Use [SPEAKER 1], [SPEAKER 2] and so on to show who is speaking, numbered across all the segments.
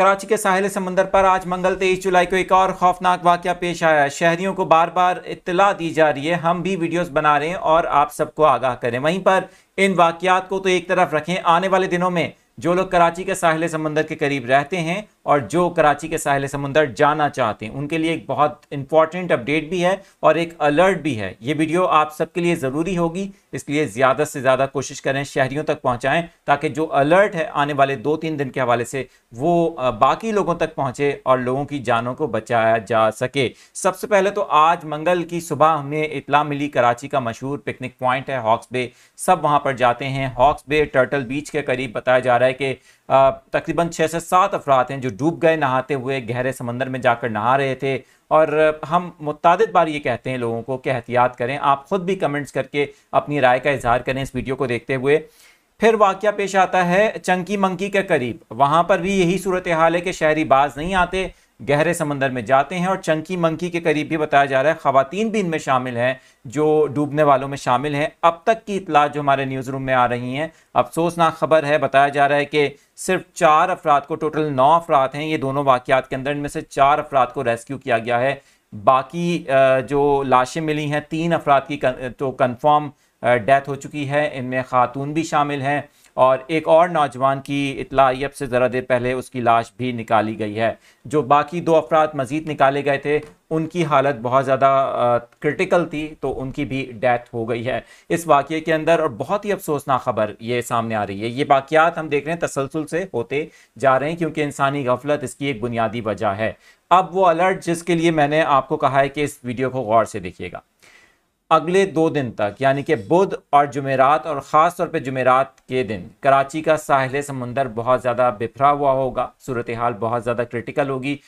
[SPEAKER 1] कराची के साहिल समंदर पर आज मंगल तेईस जुलाई को एक और खौफनाक वाक्य पेश आया शहरियों को बार बार इतला दी जा रही है हम भी वीडियोस बना रहे हैं और आप सबको आगाह करें वहीं पर इन वाक्यात को तो एक तरफ रखें आने वाले दिनों में जो लोग कराची के साहिल समंदर के करीब रहते हैं और जो कराची के साहिल समुंदर जाना चाहते हैं उनके लिए एक बहुत इंपॉर्टेंट अपडेट भी है और एक अलर्ट भी है ये वीडियो आप सबके लिए ज़रूरी होगी इसलिए ज़्यादा से ज़्यादा कोशिश करें शहरीों तक पहुँचाएँ ताकि जो अलर्ट है आने वाले दो तीन दिन के हवाले से वो बाकी लोगों तक पहुँचे और लोगों की जानों को बचाया जा सके सबसे पहले तो आज मंगल की सुबह हमें इतला मिली कराची का मशहूर पिकनिक पॉइंट है हॉक्स बे सब वहाँ पर जाते हैं हॉक्स बे टर्टल बीच के करीब बताया जा रहा है कि तकरीबन छः से सात अफराद हैं जो डूब गए नहाते हुए गहरे समंदर में जाकर नहा रहे थे और हम मुताद बार ये कहते हैं लोगों को कि एहतियात करें आप ख़ुद भी कमेंट्स करके अपनी राय का इजहार करें इस वीडियो को देखते हुए फिर वाक़ पेश आता है चंकी मंकी के करीब वहाँ पर भी यही सूरत हाल है कि शहरी बाज नहीं आते गहरे समंदर में जाते हैं और चंकी मंकी के करीब भी बताया जा रहा है खातन भी इनमें शामिल हैं जो डूबने वालों में शामिल हैं अब तक की इतला जो हमारे न्यूज़ रूम में आ रही हैं अफसोसनाक खबर है बताया जा रहा है कि सिर्फ चार अफराद को टोटल नौ अफराद हैं ये दोनों वाक़ात के अंदर इनमें से चार अफराद को रेस्क्यू किया गया है बाकी जो लाशें मिली हैं तीन अफराद की तो कन्फर्म डेथ हो चुकी है इनमें ख़ातून भी शामिल हैं और एक और नौजवान की इतला अब से ज़रा देर पहले उसकी लाश भी निकाली गई है जो बाकी दो अफराद मज़ीद निकाले गए थे उनकी हालत बहुत ज़्यादा क्रिटिकल थी तो उनकी भी डेथ हो गई है इस वाक़े के अंदर और बहुत ही अफसोसनाक खबर ये सामने आ रही है ये वाक़ात हम देख रहे हैं तसलसल से होते जा रहे हैं क्योंकि इंसानी गफलत इसकी एक बुनियादी वजह है अब वो अलर्ट जिसके लिए मैंने आपको कहा है कि इस वीडियो को गौर से देखिएगा अगले दो दिन तक यानी कि बुध और जुमेरात और ख़ास तौर पर जुमेरात के दिन कराची का साहिल समंदर बहुत ज़्यादा बिफरा हुआ होगा सूरत हाल बहुत ज़्यादा क्रिटिकल होगी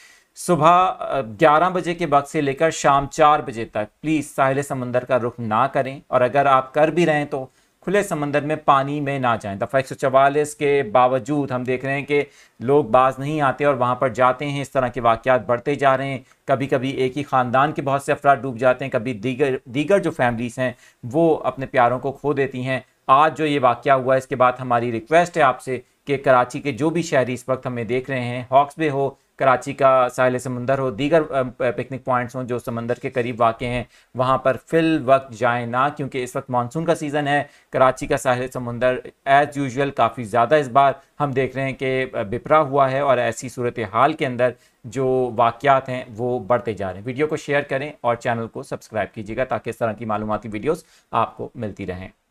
[SPEAKER 1] सुबह 11 बजे के वक्त से लेकर शाम 4 बजे तक प्लीज़ साहिल समंदर का रुख ना करें और अगर आप कर भी रहें तो खुले समंदर में पानी में ना जाएं दफ़ा एक के बावजूद हम देख रहे हैं कि लोग बाज नहीं आते और वहाँ पर जाते हैं इस तरह के वाक़ात बढ़ते जा रहे हैं कभी कभी एक ही ख़ानदान के बहुत से अफराद डूब जाते हैं कभी दीगर दीगर जो फैमिलीज़ हैं वो अपने प्यारों को खो देती हैं आज जो ये वाक़ हुआ इसके बाद हमारी रिक्वेस्ट है आपसे कि कराची के जो भी शहरी इस वक्त हमें देख रहे हैं हॉक्स बे हो कराची का साहिल समंदर हो दीगर पिकनिक पॉइंट्स हों जो समंदर के करीब वाक़ हैं वहाँ पर फिल वक्त जाए ना क्योंकि इस वक्त मानसून का सीज़न है कराची का साहिल समंदर एज़ यूजल काफ़ी ज़्यादा इस बार हम देख रहे हैं कि बिपरा हुआ है और ऐसी सूरत हाल के अंदर जो वाक़ात हैं वो बढ़ते जा रहे हैं वीडियो को शेयर करें और चैनल को सब्सक्राइब कीजिएगा ताकि इस तरह की मालूमती वीडियोज़ आपको मिलती रहें